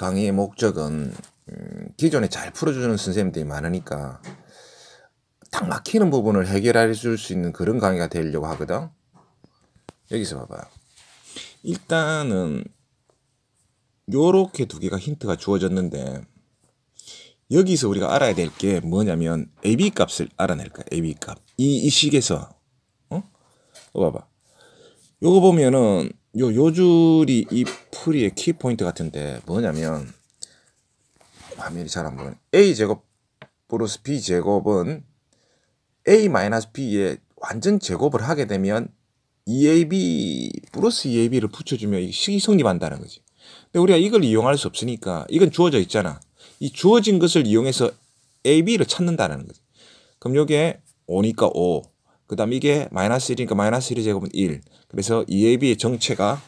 강의의 목적은 음, 기존에 잘 풀어주는 선생님들이 많으니까 딱 막히는 부분을 해결해 줄 수 있는 그런 강의가 되려고 하거든. 여기서 봐봐. 일단은 요렇게 두 개가 힌트가 주어졌는데 여기서 우리가 알아야 될 게 뭐냐면 AB 값을 알아낼 거야. AB 값. 이, 이 식에서 어? 어 봐봐. 요거 보면은 요, 요 줄이 이 풀이의 키포인트 같은데 뭐냐면 화면이 잘 안 보이네. a 제곱 플러스 b 제곱은 a 마이너스 b 에 완전 제곱을 하게 되면 EAB 플러스 EAB를 붙여주면 이 식이 성립한다는 거지. 근데 우리가 이걸 이용할 수 없으니까 이건 주어져 있잖아. 이 주어진 것을 이용해서 AB를 찾는다는 거지. 그럼 요게 5니까 5, 그 다음 이게 마이너스 1이니까 마이너스 1의 제곱은 1. 그래서 이 a b 의 정체가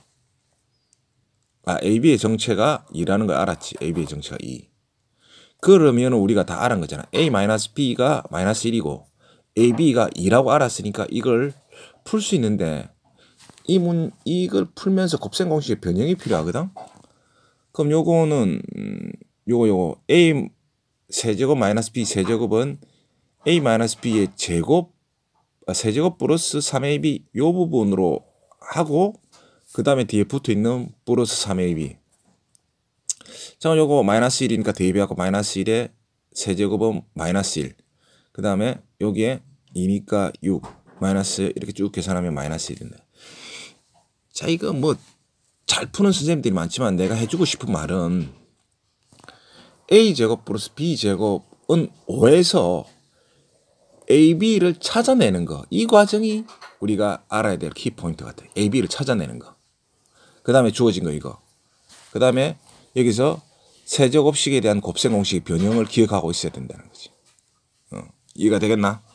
아, AB의 정체가 2라는 걸 알았지. AB의 정체가 2. 그러면 우리가 다 알은 거잖아. A-B가 마이너스 1이고 AB가 2라고 알았으니까 이걸 풀 수 있는데 이 문, 이걸 풀면서 곱셈 공식의 변형이 필요하거든? 그럼 요거는, 음, 요거, 요거, A 세제곱 마이너스 B 세제곱은 A 마이너스 B의 제곱 아, 세제곱 플러스 3ab 이 부분으로 하고 그 다음에 뒤에 붙어 있는 플러스 3ab 자 요거 마이너스 1이니까 대입하고 마이너스 1에 세제곱은 마이너스 1. 그 다음에 여기에 2니까 6. 마이너스 이렇게 쭉 계산하면 마이너스 1인데. 자 이거 뭐 잘 푸는 선생님들이 많지만 내가 해주고 싶은 말은 A제곱 플러스 B제곱은 5에서 A, B를 찾아내는 거. 이 과정이 우리가 알아야 될 키포인트 같아요. A, B를 찾아내는 거. 그 다음에 주어진 거 이거. 그 다음에 여기서 세제곱식에 대한 곱셈 공식의 변형을 기억하고 있어야 된다는 거지. 어, 이해가 되겠나?